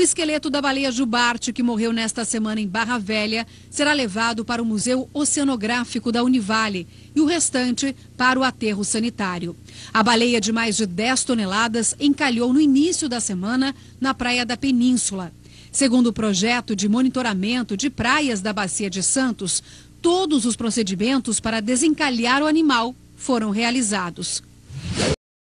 O esqueleto da baleia jubarte, que morreu nesta semana em Barra Velha, será levado para o Museu Oceanográfico da Univale e o restante para o aterro sanitário. A baleia de mais de 10 toneladas encalhou no início da semana na Praia da Península. Segundo o projeto de monitoramento de praias da Bacia de Santos, todos os procedimentos para desencalhar o animal foram realizados.